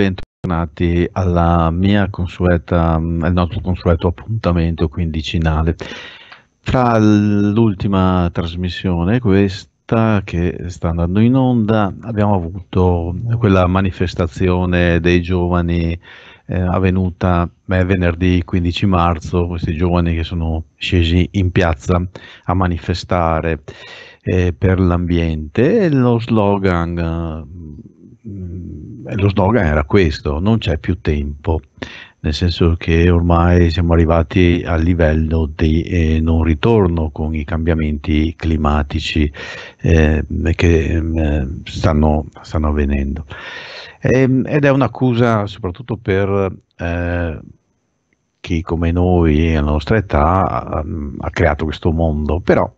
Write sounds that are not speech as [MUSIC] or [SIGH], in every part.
bentornati alla mia consueta, mm, al nostro consueto appuntamento quindicinale. Tra l'ultima trasmissione questa che sta andando in onda abbiamo avuto quella manifestazione dei giovani eh, avvenuta beh, venerdì 15 marzo, questi giovani che sono scesi in piazza a manifestare eh, per l'ambiente e lo slogan eh, eh, lo slogan era questo, non c'è più tempo, nel senso che ormai siamo arrivati al livello di eh, non ritorno con i cambiamenti climatici eh, che eh, stanno, stanno avvenendo. E, ehm, ed è un'accusa soprattutto per eh, chi come noi, alla nostra età, ha, ha creato questo mondo, però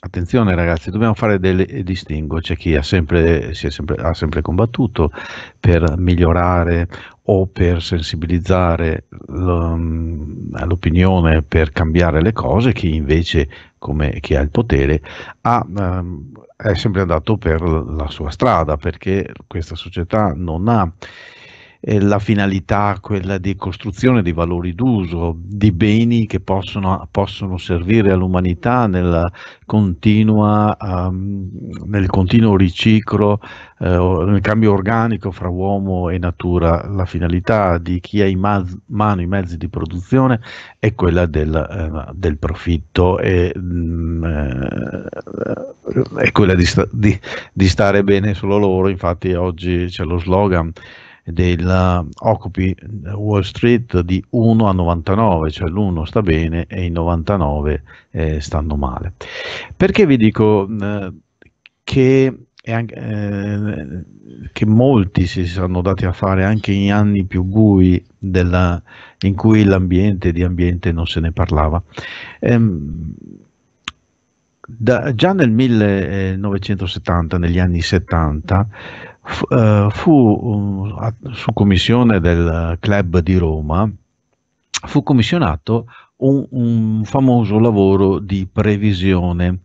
Attenzione ragazzi, dobbiamo fare delle eh, distinguo, c'è chi ha sempre, sempre, ha sempre combattuto per migliorare o per sensibilizzare mm, l'opinione, per cambiare le cose, chi invece, come chi ha il potere, ha, ehm, è sempre andato per la sua strada, perché questa società non ha eh, la finalità quella di costruzione di valori d'uso, di beni che possono, possono servire all'umanità nel, um, nel continuo riciclo, eh, nel cambio organico fra uomo e natura. La finalità di chi ha in mano i mezzi di produzione è quella del, eh, del profitto e mh, mm, eh, è quella di, sta, di, di stare bene solo loro, infatti oggi c'è lo slogan del eh, Occupy eh, Wall Street di 1 a 99, cioè l'1 sta bene e i 99 eh, stanno male. Perché vi dico eh, che, eh, che, molti si sono dati a fare anche in anni più bui della, in cui l'ambiente di ambiente non se ne parlava? Ehm, da, già nel 1970, eh, negli anni 70, fu eh, um, su commissione del club di Roma, fu commissionato un, un famoso lavoro di previsione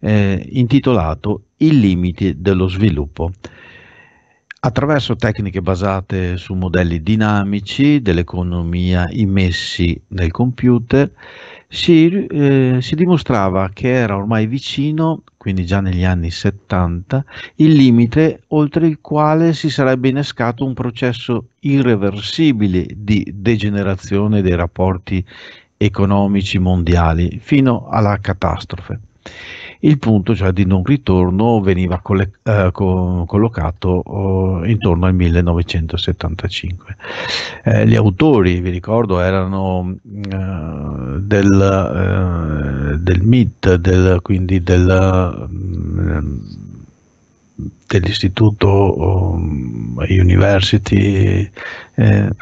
eh, intitolato I limiti dello sviluppo attraverso tecniche basate su modelli dinamici dell'economia immessi nel computer, si, eh, si, dimostrava che era ormai vicino, quindi già negli anni 70, il limite oltre il quale si sarebbe innescato un processo irreversibile di degenerazione dei rapporti economici mondiali fino alla catastrofe il punto cioè, di non ritorno veniva coll- eh, co- collocato oh, intorno al 1975. Eh, gli autori, vi ricordo, erano eh, del, eh, del, MIT, del, quindi del, mm, dell'istituto um, University eh, [CLEARS THROAT]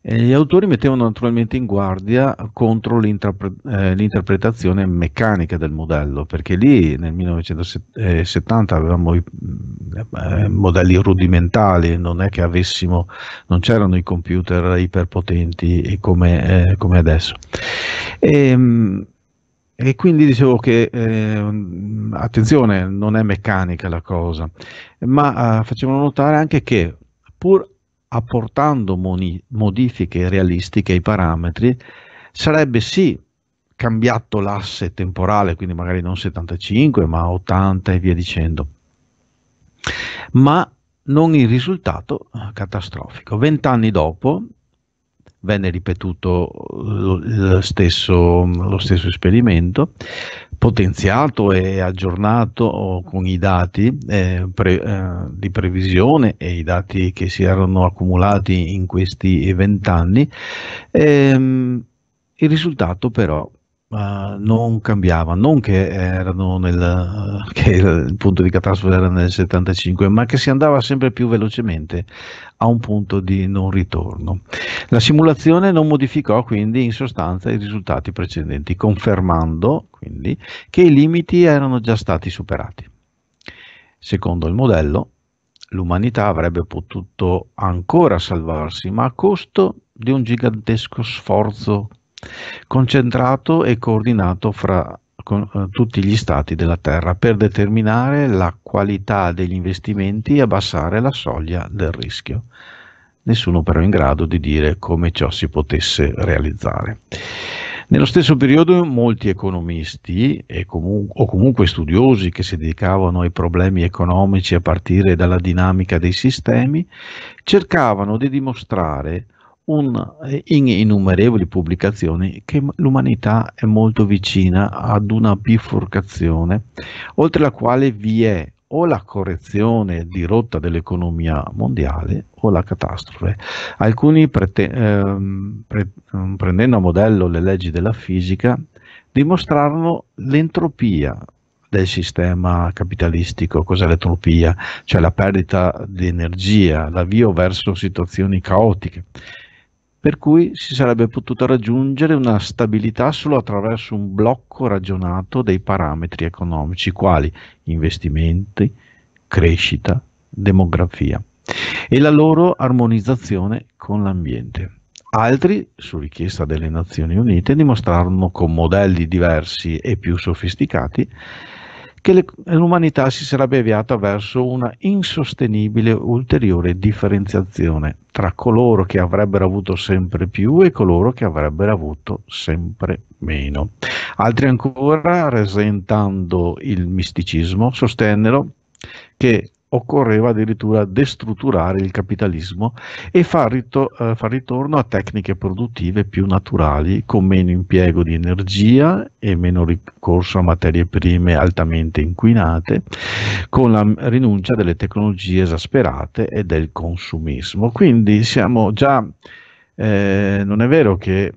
Eh, gli autori mettevano naturalmente in guardia contro l'interpre- eh, l'interpretazione meccanica del modello, perché lì nel 1970 eh, avevamo i eh, modelli rudimentali, non è che avessimo, non c'erano i computer iperpotenti come, eh, come adesso. E, ehm, e quindi dicevo che, eh, attenzione, non è meccanica la cosa, ma eh, facevano notare anche che pur apportando modifiche realistiche ai parametri, sarebbe sì cambiato l'asse temporale, quindi magari non 75 ma 80 e via dicendo, ma non il risultato eh, catastrofico. Vent'anni dopo venne ripetuto eh, lo stesso, lo stesso esperimento, potenziato e aggiornato con i dati eh, pre, eh, di previsione e i dati che si erano accumulati in questi vent'anni. Ehm, il risultato però Uh, non cambiava, non che erano nel uh, che il punto di catastrofe era nel 75, ma che si andava sempre più velocemente a un punto di non ritorno. La simulazione non modificò quindi in sostanza i risultati precedenti, confermando quindi che i limiti erano già stati superati. Secondo il modello, l'umanità avrebbe potuto ancora salvarsi, ma a costo di un gigantesco sforzo concentrato e coordinato fra eh, tutti gli stati della Terra per determinare la qualità degli investimenti e abbassare la soglia del rischio. Nessuno però è in grado di dire come ciò si potesse realizzare. Nello stesso periodo molti economisti comu o comunque studiosi che si dedicavano ai problemi economici a partire dalla dinamica dei sistemi cercavano di dimostrare un, in innumerevoli pubblicazioni che l'umanità è molto vicina ad una bifurcazione, oltre la quale vi è o la correzione di rotta dell'economia mondiale o la catastrofe. Alcuni, prete, ehm, pre, ehm, prendendo a modello le leggi della fisica, dimostrarono l'entropia del sistema capitalistico. Cos'è l'entropia? Cioè la perdita di energia, l'avvio verso situazioni caotiche per cui si sarebbe potuta raggiungere una stabilità solo attraverso un blocco ragionato dei parametri economici quali investimenti, crescita, demografia e la loro armonizzazione con l'ambiente. Altri, su richiesta delle Nazioni Unite, dimostrarono con modelli diversi e più sofisticati che l'umanità si sarebbe avviata verso una insostenibile ulteriore differenziazione tra coloro che avrebbero avuto sempre più e coloro che avrebbero avuto sempre meno. Altri ancora, resentando il misticismo, sostennero che occorreva addirittura destrutturare il capitalismo e far, rito- eh, far, ritorno a tecniche produttive più naturali, con meno impiego di energia e meno ricorso a materie prime altamente inquinate, con la rinuncia delle tecnologie esasperate e del consumismo. Quindi siamo già, eh, non è vero che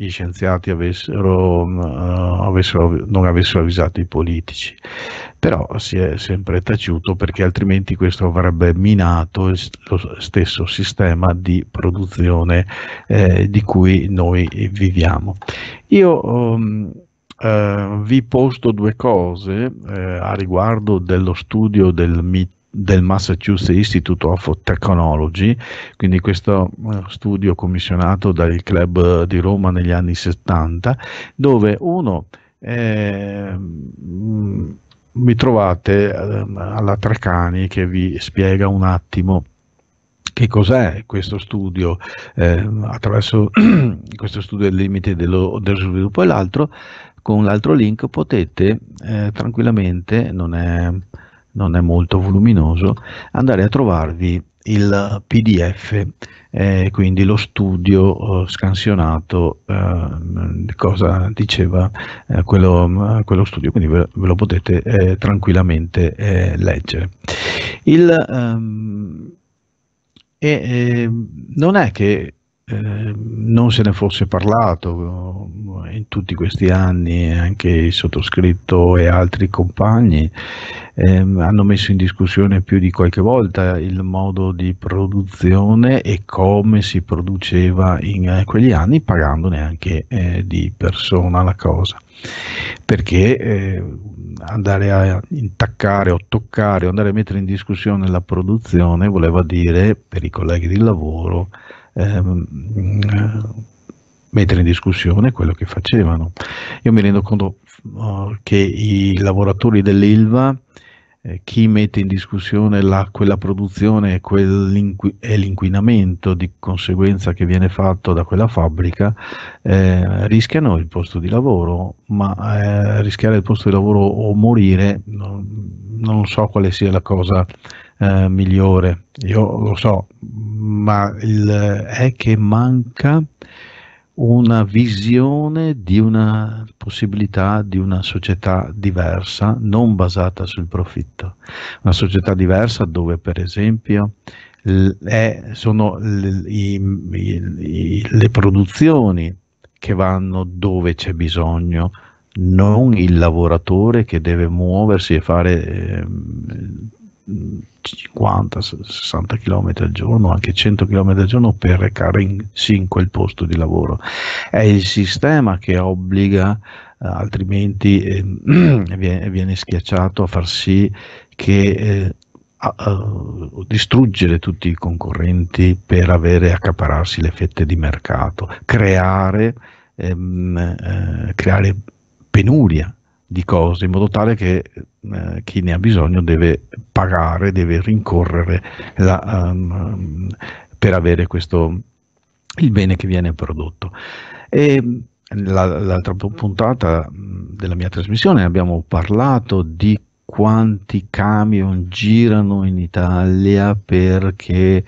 gli scienziati avessero, uh, avessero, non avessero avvisato i politici però si è sempre taciuto perché altrimenti questo avrebbe minato lo stesso sistema di produzione eh, di cui noi viviamo. Io um, eh, vi posto due cose eh, a riguardo dello studio del del Massachusetts Institute of Technology, quindi questo eh, studio commissionato dal club di Roma negli anni 70, dove uno eh, mi trovate ehm, alla Tracani che vi spiega un attimo che cos'è questo studio eh, attraverso [CLEARS THROAT] questo studio dei limite dello, dello sviluppo e l'altro con l'altro link potete eh, tranquillamente non è non è molto voluminoso, andare a trovarvi il PDF, eh, quindi lo studio eh, scansionato, eh, cosa diceva eh, quello, eh, quello, studio, quindi ve, ve lo potete eh, tranquillamente leggere. Il, ehm, e, ehm, non è che eh, non se ne fosse parlato in tutti questi anni, anche il sottoscritto e altri compagni, eh, hanno messo in discussione più di qualche volta il modo di produzione e come si produceva in eh, quegli anni pagandone anche eh, di persona la cosa perché eh, andare a intaccare o toccare o andare a mettere in discussione la produzione voleva dire per i colleghi di lavoro ehm, mettere in discussione quello che facevano. Io mi rendo conto oh, che i lavoratori dell'ILVA eh, chi mette in discussione la, quella produzione e l'inquinamento di conseguenza che viene fatto da quella fabbrica eh, rischiano il posto di lavoro, ma eh, rischiare il posto di lavoro o morire non, non so quale sia la cosa eh, migliore, io lo so, ma il, è che manca una visione di una possibilità di una società diversa, non basata sul profitto. Una società diversa dove per esempio è, sono i, i, le produzioni che vanno dove c'è bisogno, non il lavoratore che deve muoversi e fare eh, 50-60 km al giorno, anche 100 km al giorno per recare in, sì in quel posto di lavoro. È il sistema che obbliga, eh, altrimenti eh, [CLEARS THROAT] viene schiacciato a far sì che eh, a, a distruggere tutti i concorrenti per avere accapararsi le fette di mercato, creare, ehm, eh, creare penuria di cose, in modo tale che eh, chi ne ha bisogno deve pagare, deve rincorrere la, um, per avere questo, il bene che viene prodotto. E, L'altra puntata della mia trasmissione abbiamo parlato di quanti camion girano in Italia perché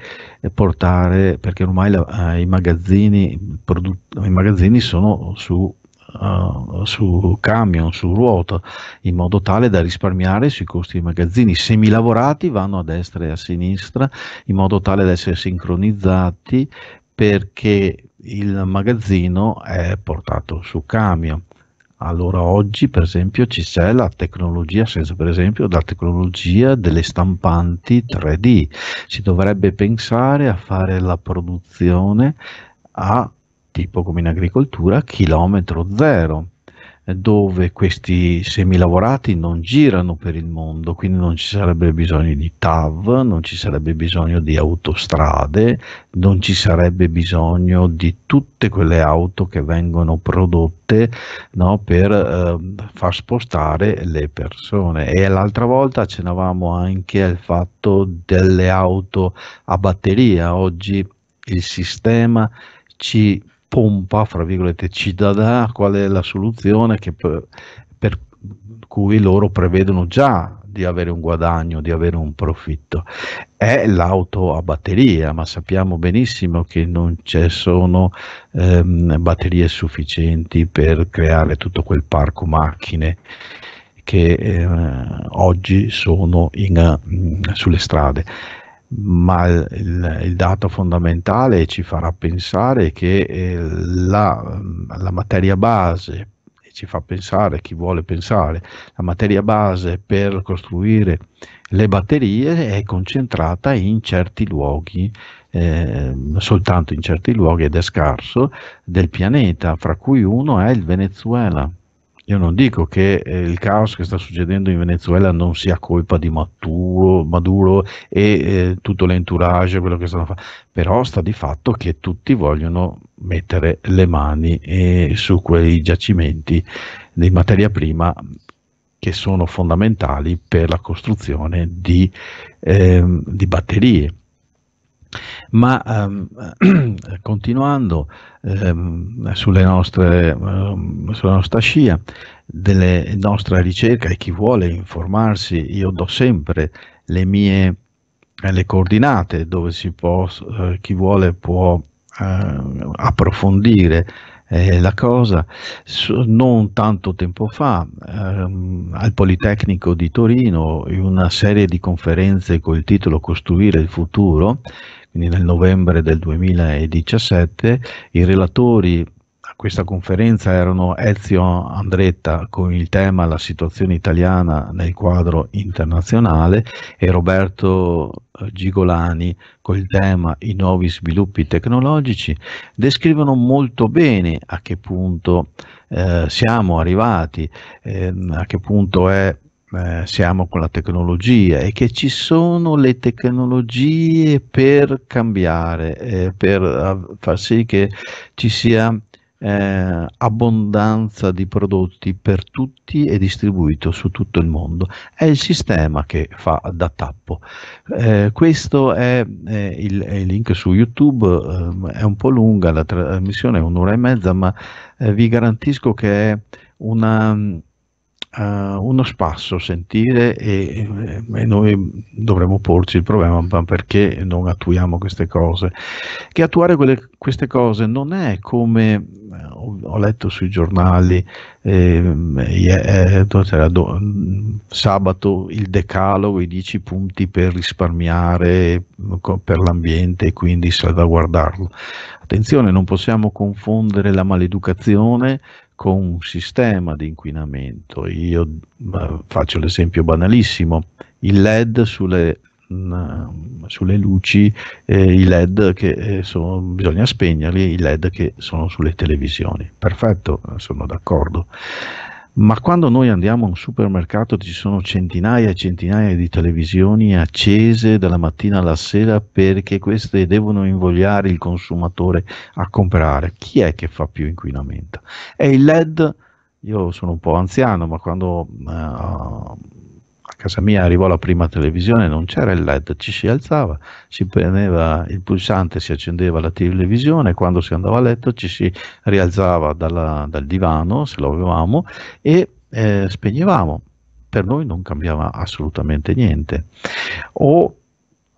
portare, perché ormai la, eh, i, magazzini, i, magazzini, sono su eh, su camion, su ruota, in modo tale da risparmiare sui costi dei magazzini. Semilavorati vanno a destra e a sinistra in modo tale da essere sincronizzati perché il magazzino è portato su camion. Allora oggi per esempio ci c'è la tecnologia, senza per esempio la tecnologia delle stampanti 3D, si dovrebbe pensare a fare la produzione a tipo come in agricoltura, chilometro zero, eh, dove questi semilavorati non girano per il mondo, quindi non ci sarebbe bisogno di TAV, non ci sarebbe bisogno di autostrade, non ci sarebbe bisogno di tutte quelle auto che vengono prodotte no, per eh, far spostare le persone. E l'altra volta accennavamo anche al fatto delle auto a batteria, oggi il sistema ci pompa, fra virgolette, ci darà qual è la soluzione che, per cui loro prevedono già di avere un guadagno, di avere un profitto. È l'auto a batteria, ma sappiamo benissimo che non ci sono ehm, batterie sufficienti per creare tutto quel parco macchine che eh, oggi sono in, mm, sulle strade ma il, il, dato fondamentale ci farà pensare che eh, la, la, materia base, e ci fa pensare chi vuole pensare, la materia base per costruire le batterie è concentrata in certi luoghi, eh, soltanto in certi luoghi ed è scarso, del pianeta, fra cui uno è il Venezuela. Io non dico che eh, il caos che sta succedendo in Venezuela non sia colpa di Maduro, Maduro e eh, tutto l'entourage, quello che stanno facendo, però sta di fatto che tutti vogliono mettere le mani eh, su quei giacimenti di materia prima che sono fondamentali per la costruzione di, ehm, di batterie ma ehm, [CLEARS THROAT] continuando ehm, sulle nostre, ehm, sulla nostra scia, della nostra ricerca e chi vuole informarsi, io do sempre le mie le coordinate dove si può, eh, chi vuole può eh, approfondire eh, la cosa, su, non tanto tempo fa, ehm, al Politecnico di Torino, in una serie di conferenze col titolo Costruire il futuro, quindi nel novembre del 2017, i relatori questa conferenza erano Ezio Andretta con il tema La situazione italiana nel quadro internazionale e Roberto eh, Gigolani con il tema I nuovi sviluppi tecnologici descrivono molto bene a che punto eh, siamo arrivati, eh, a che punto è eh, siamo con la tecnologia e che ci sono le tecnologie per cambiare, eh, per eh, far sì che ci sia eh, abbondanza di prodotti per tutti e distribuito su tutto il mondo. È il sistema che fa da tappo. Eh, questo è, è, il, è, il, link su YouTube, eh, è un po' lunga la trasmissione, è un'ora e mezza, ma eh, vi garantisco che è una uh, uno spasso sentire e, e, noi dovremmo porci il problema ma perché non attuiamo queste cose. Che attuare quelle, queste cose non è come ho, ho letto sui giornali ehm, eh, eh, do, sabato il decalogo, i 10 punti per risparmiare per l'ambiente e quindi salvaguardarlo. Attenzione, non possiamo confondere la maleducazione con un sistema di inquinamento. Io mm, faccio l'esempio banalissimo, il LED sulle, mh, mm, sulle luci, eh, i LED che eh, sono, bisogna spegnerli, i LED che sono sulle televisioni. Perfetto, sono d'accordo ma quando noi andiamo a un supermercato ci sono centinaia e centinaia di televisioni accese dalla mattina alla sera perché queste devono invogliare il consumatore a comprare. Chi è che fa più inquinamento? E il LED, io sono un po' anziano, ma quando... Uh, a casa mia arrivò la prima televisione, non c'era il LED, ci si alzava, si premeva il pulsante, si accendeva la televisione, quando si andava a letto ci si rialzava dalla, dal divano, se lo avevamo, e eh, spegnevamo. Per noi non cambiava assolutamente niente. O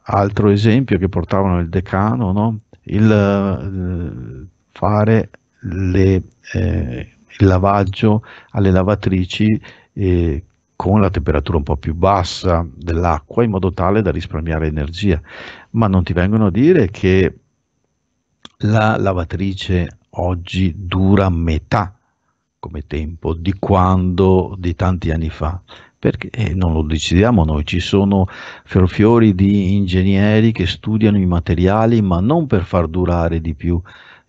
altro esempio che portavano il decano, no? il eh, fare le, eh, il lavaggio alle lavatrici eh, con la temperatura un po' più bassa dell'acqua in modo tale da risparmiare energia, ma non ti vengono a dire che la lavatrice oggi dura metà come tempo di quando di tanti anni fa perché eh, non lo decidiamo noi, ci sono fiorfiori di ingegneri che studiano i materiali ma non per far durare di più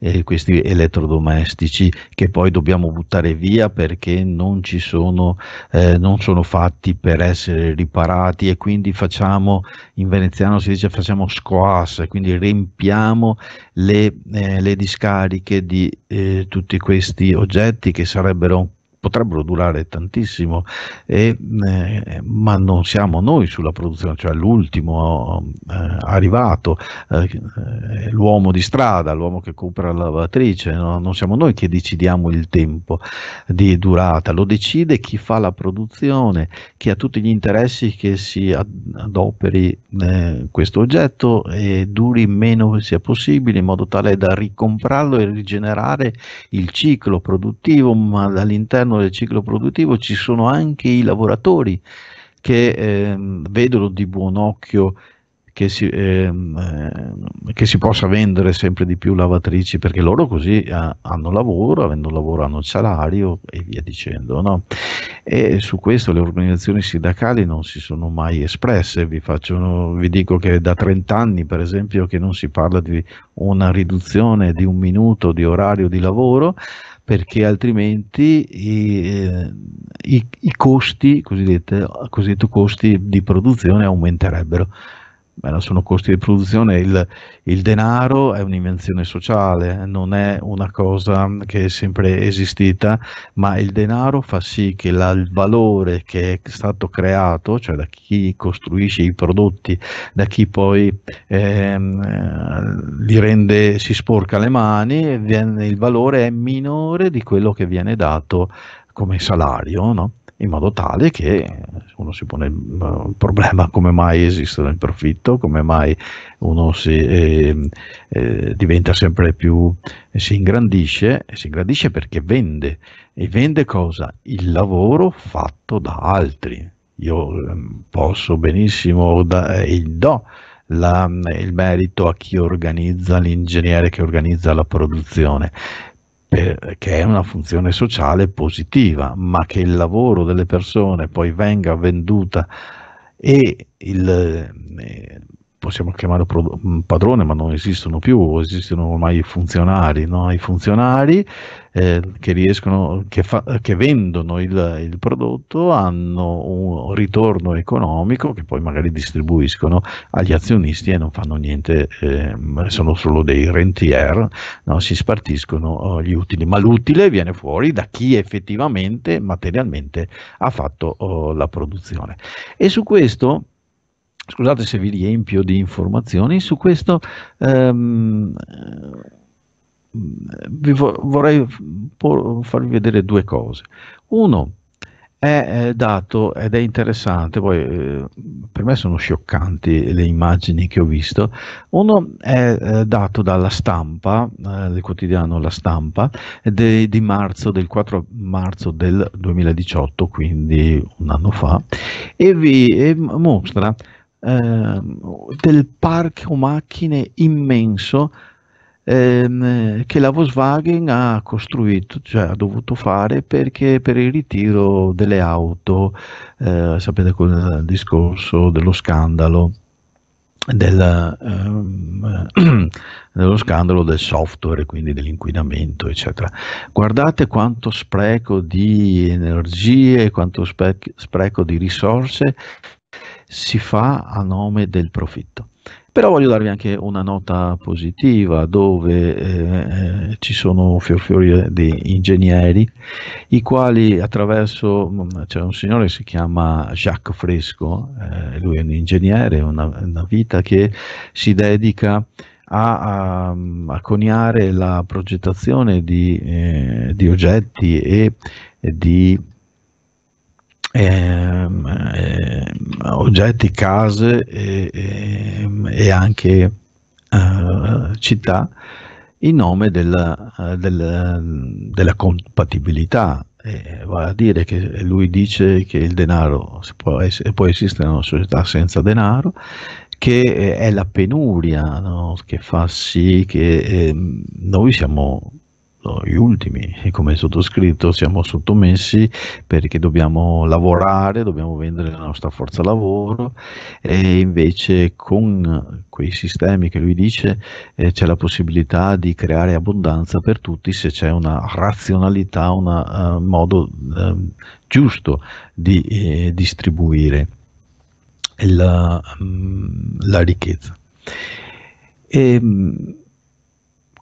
eh, questi elettrodomestici che poi dobbiamo buttare via perché non, ci sono, eh, non sono fatti per essere riparati e quindi facciamo, in veneziano si dice facciamo squash, quindi riempiamo le, eh, le discariche di eh, tutti questi oggetti che sarebbero potrebbero durare tantissimo, e, eh, ma non siamo noi sulla produzione, cioè l'ultimo eh, arrivato, eh, eh, l'uomo di strada, l'uomo che compra la lavatrice, no? non siamo noi che decidiamo il tempo di durata, lo decide chi fa la produzione, chi ha tutti gli interessi che si adoperi eh, questo oggetto e duri meno sia possibile in modo tale da ricomprarlo e rigenerare il ciclo produttivo, ma dall'interno all'interno del ciclo produttivo ci sono anche i lavoratori che eh, vedono di buon occhio che si, ehm, eh, che si, possa vendere sempre di più lavatrici perché loro così ha, eh, hanno lavoro, avendo lavoro hanno il salario e via dicendo. No? E su questo le organizzazioni sindacali non si sono mai espresse. Vi, faccio, vi dico che da 30 anni, per esempio, che non si parla di una riduzione di un minuto di orario di lavoro perché altrimenti i, eh, i, i costi, cosiddetti costi di produzione, aumenterebbero sono costi di produzione, il, il, denaro è un'invenzione sociale, eh, non è una cosa che è sempre esistita, ma il denaro fa sì che la, il valore che è stato creato, cioè da chi costruisce i prodotti, da chi poi ehm, eh, li rende, si sporca le mani, viene, il valore è minore di quello che viene dato come salario. No? in modo tale che uno si pone il eh, problema come mai esistono il profitto, come mai uno si, eh, eh, diventa sempre più, eh, si ingrandisce, si ingrandisce perché vende e vende cosa? Il lavoro fatto da altri. Io ehm, posso benissimo da, e eh, do la, il merito a chi organizza, l'ingegnere che organizza la produzione, eh, che è una funzione sociale positiva, ma che il lavoro delle persone poi venga venduta e il, eh, possiamo chiamarlo mm, padrone, ma non esistono più, esistono ormai i funzionari, no? i funzionari eh, che, riescono, che, fa- che vendono il, il, prodotto hanno un ritorno economico che poi magari distribuiscono agli azionisti e non fanno niente, eh, sono solo dei rentier, no? si spartiscono oh, gli utili, ma l'utile viene fuori da chi effettivamente materialmente ha fatto oh, la produzione. E su questo scusate se vi riempio di informazioni su questo ehm, vi vo- vorrei farvi vedere due cose uno è dato ed è interessante, poi eh, per me sono scioccanti le immagini che ho visto, uno è eh, dato dalla stampa, eh, del quotidiano La Stampa, de, di marzo, del 4 marzo del 2018, quindi un anno fa, e vi e mostra Ehm, del parco macchine immenso ehm, che la Volkswagen ha costruito, cioè ha dovuto fare perché per il ritiro delle auto, eh, sapete il discorso dello scandalo. Del, ehm, [CLEARS THROAT] dello scandalo del software, quindi dell'inquinamento, eccetera. Guardate quanto spreco di energie, quanto spreco di risorse si fa a nome del profitto. Però voglio darvi anche una nota positiva dove eh, eh ci sono fiorfiori di ingegneri, i quali attraverso, mm, c'è un signore che si chiama Jacques Fresco, eh, lui è un ingegnere, una, una vita che si dedica a, a, mm, a coniare la progettazione di, eh, di oggetti e, e di ehm, ehm, oggetti, case e, e, e anche eh, città in nome della, eh, della, della compatibilità. Eh, vale a dire che lui dice che il denaro può, essere, può esistere una società senza denaro, che eh, è la penuria no? che fa sì che eh, noi siamo gli ultimi e come sottoscritto siamo sottomessi perché dobbiamo lavorare, dobbiamo vendere la nostra forza lavoro e invece con quei sistemi che lui dice eh, c'è la possibilità di creare abbondanza per tutti se c'è una razionalità, un uh, modo uh, giusto di eh, distribuire la, um, mm, la ricchezza. E, ehm,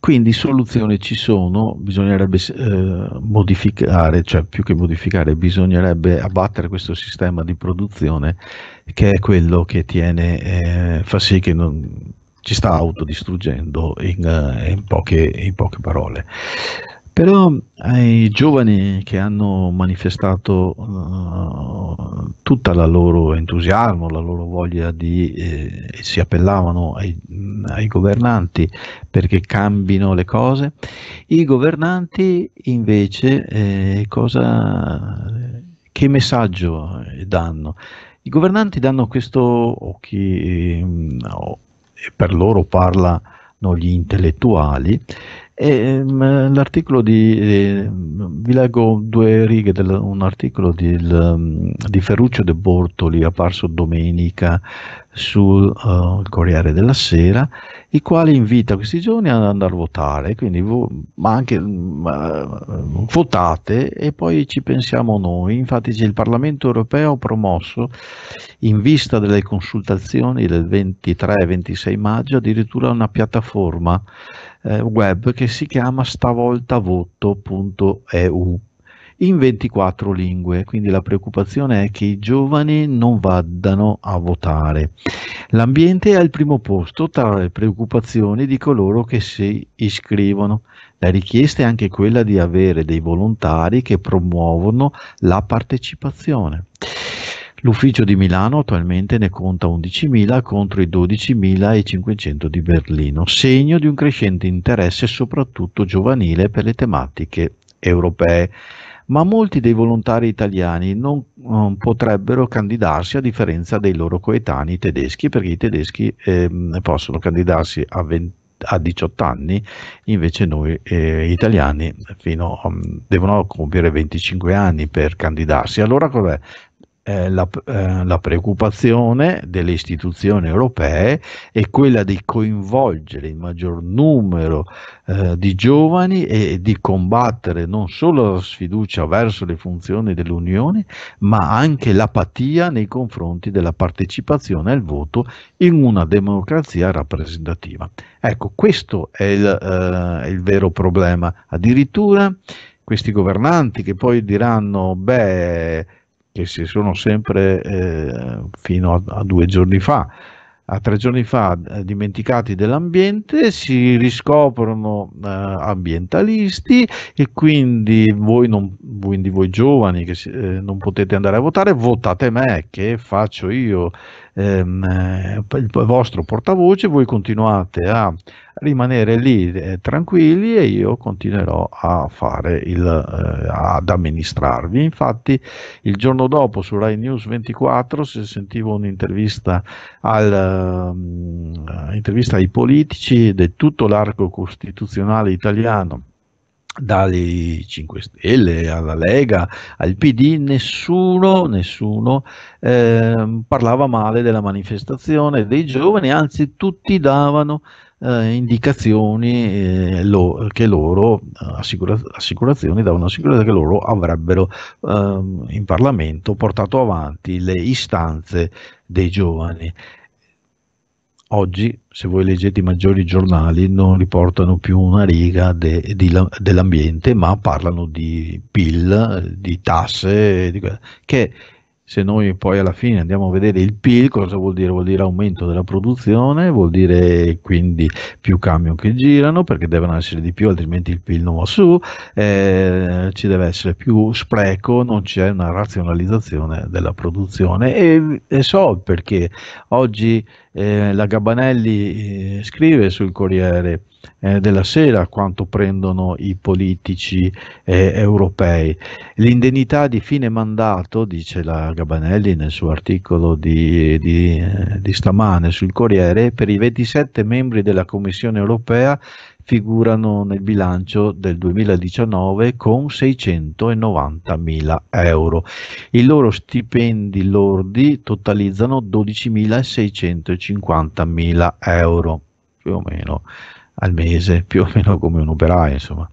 quindi soluzioni ci sono, bisognerebbe eh, modificare, cioè più che modificare, bisognerebbe abbattere questo sistema di produzione che è quello che tiene, eh, fa sì che non, ci sta autodistruggendo in, eh, in, poche, in poche parole. Però ai giovani che hanno manifestato uh, tutta la loro entusiasmo, la loro voglia di, eh, si appellavano ai, ai, governanti perché cambino le cose, i governanti invece eh, cosa, che messaggio eh, danno? I governanti danno questo, o chi eh, no, per loro parlano gli intellettuali, Ehm, l'articolo di, eh, vi leggo due righe di un articolo di, mm, di Ferruccio De Bortoli apparso domenica sul uh, Corriere della Sera, i quali invita questi giovani ad andare a votare, quindi vo- ma anche uh, votate e poi ci pensiamo noi. Infatti il Parlamento europeo ha promosso, in vista delle consultazioni del 23 e 26 maggio, addirittura una piattaforma eh, web che si chiama stavoltavoto.eu in 24 lingue, quindi la preoccupazione è che i giovani non vadano a votare. L'ambiente è al primo posto tra le preoccupazioni di coloro che si iscrivono. La richiesta è anche quella di avere dei volontari che promuovono la partecipazione. L'ufficio di Milano attualmente ne conta 11.000 contro i 12.500 di Berlino, segno di un crescente interesse soprattutto giovanile per le tematiche europee ma molti dei volontari italiani non, non potrebbero candidarsi a differenza dei loro coetanei tedeschi, perché i tedeschi eh, possono candidarsi a 20 a 18 anni, invece noi eh, italiani fino, um, devono compiere 25 anni per candidarsi. Allora cos'è? eh, la, eh, la, preoccupazione delle istituzioni europee è quella di coinvolgere il maggior numero eh, di giovani e di combattere non solo la sfiducia verso le funzioni dell'Unione, ma anche l'apatia nei confronti della partecipazione al voto in una democrazia rappresentativa. Ecco, questo è il, eh, il vero problema. Addirittura questi governanti che poi diranno, beh, che si sono sempre eh, fino a, a, due giorni fa, a tre giorni fa eh, dimenticati dell'ambiente, si riscoprono eh, ambientalisti e quindi voi, non, quindi voi giovani che eh, non potete andare a votare, votate me che faccio io ehm, eh, il vostro portavoce, voi continuate a rimanere lì eh, tranquilli e io continuerò a fare il, eh, ad amministrarvi. Infatti il giorno dopo su Rai News 24 se sentivo un'intervista al, um, ai politici di tutto l'arco costituzionale italiano dalle 5 Stelle alla Lega al PD nessuno, nessuno eh, parlava male della manifestazione dei giovani anzi tutti davano eh, indicazioni eh, lo, che loro assicura, assicurazioni davano assicurazioni che loro avrebbero ehm, in Parlamento portato avanti le istanze dei giovani Oggi, se voi leggete i maggiori giornali, non riportano più una riga de, de, dell'ambiente, ma parlano di PIL, di tasse, che se noi poi alla fine andiamo a vedere il PIL, cosa vuol dire? Vuol dire aumento della produzione, vuol dire quindi più camion che girano perché devono essere di più, altrimenti il PIL non va su, eh, ci deve essere più spreco, non c'è una razionalizzazione della produzione e, e so perché oggi eh, la Gabanelli eh, scrive sul Corriere eh, della Sera quanto prendono i politici eh, europei. L'indennità di fine mandato, dice la Gabanelli, Gabanelli nel suo articolo di, di, eh, di stamane sul Corriere, per i 27 membri della Commissione europea figurano nel bilancio del 2019 con 690 mila euro. I loro stipendi lordi totalizzano 12.650 mila euro, più o meno al mese, più o meno come un operaio, insomma,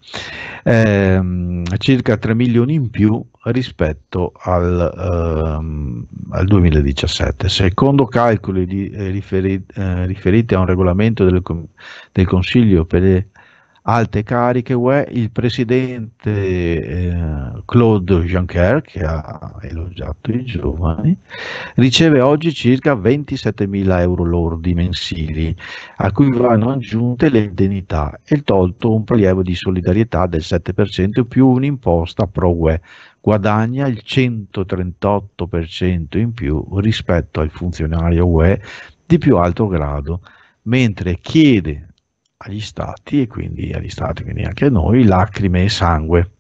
ehm, circa 3 milioni in più rispetto al, ehm, al 2017. Secondo calcoli di, eh, riferi, eh, riferiti a un regolamento del, del Consiglio per le alte cariche UE, il presidente eh, Claude Juncker, che ha elogiato i giovani, riceve oggi circa 27.000 euro lordi mensili, a cui vanno aggiunte le indennità e tolto un prelievo di solidarietà del 7% più un'imposta pro UE. Guadagna il 138% in più rispetto al funzionario UE di più alto grado, mentre chiede agli stati e quindi agli stati, quindi anche a noi, lacrime e sangue.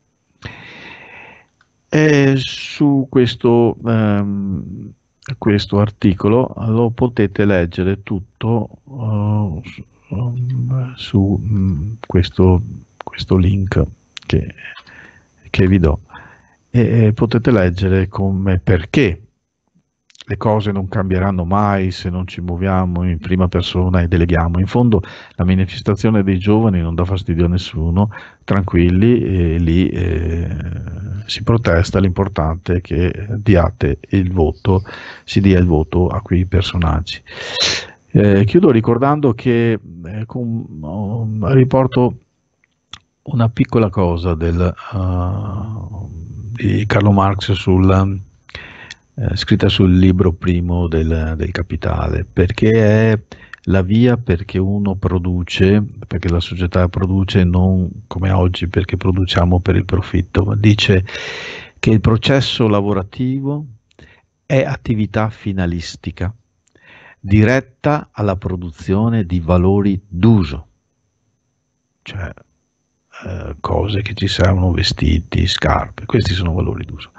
E su questo, ehm, questo, articolo lo potete leggere tutto uh, su mh, mm, questo, questo, link che, che vi do e potete leggere come perché le cose non cambieranno mai se non ci muoviamo in prima persona e deleghiamo. In fondo la manifestazione dei giovani non dà fastidio a nessuno, tranquilli, e lì eh, si protesta, l'importante è che diate il voto, si dia il voto a quei personaggi. Eh, chiudo ricordando che eh, con, oh, riporto una piccola cosa del, uh, di Carlo Marx sul eh, scritta sul libro primo del, del Capitale, perché è la via perché uno produce, perché la società produce non come oggi perché produciamo per il profitto, ma dice che il processo lavorativo è attività finalistica diretta alla produzione di valori d'uso, cioè eh, cose che ci servono, vestiti, scarpe, questi sono valori d'uso,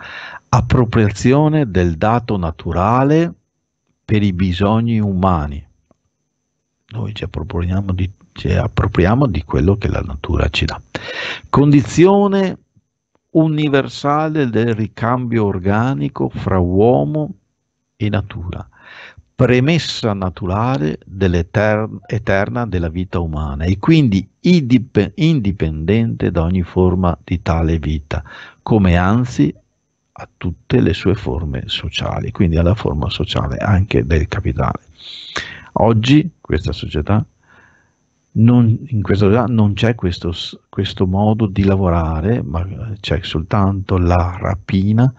appropriazione del dato naturale per i bisogni umani. Noi ci appropriamo di, ci appropriamo di quello che la natura ci dà. Condizione universale del ricambio organico fra uomo e natura, premessa naturale dell'eterna della vita umana e quindi indipendente da ogni forma di tale vita, come anzi a tutte le sue forme sociali, quindi alla forma sociale anche del capitale. Oggi questa società non, in questa società non c'è questo, questo modo di lavorare, ma c'è soltanto la rapina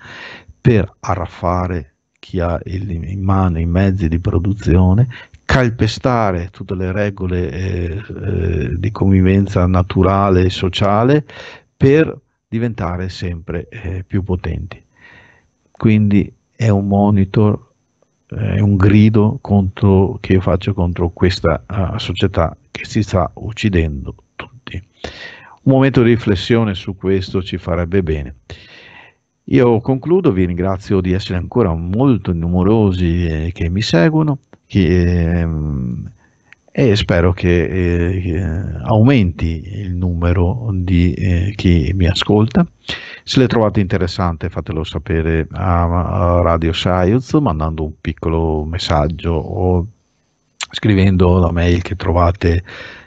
per arraffare chi ha in mano i mezzi di produzione, calpestare tutte le regole eh, eh, di convivenza naturale e sociale per diventare sempre eh, più potenti quindi è un monitor, eh, è un grido contro, che io faccio contro questa uh, società che si sta uccidendo tutti. Un momento di riflessione su questo ci farebbe bene. Io concludo, vi ringrazio di essere ancora molto numerosi eh, che mi seguono. Che, ehm, e spero che, eh, aumenti il numero di eh, chi mi ascolta. Se le trovate interessante fatelo sapere a, a Radio Science mandando un piccolo messaggio o scrivendo la mail che trovate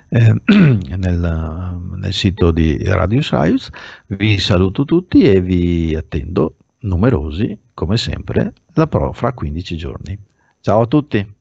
eh, [CLEARS THROAT] nel, nel sito di Radio Science. Vi saluto tutti e vi attendo numerosi, come sempre, la pro fra 15 giorni. Ciao a tutti!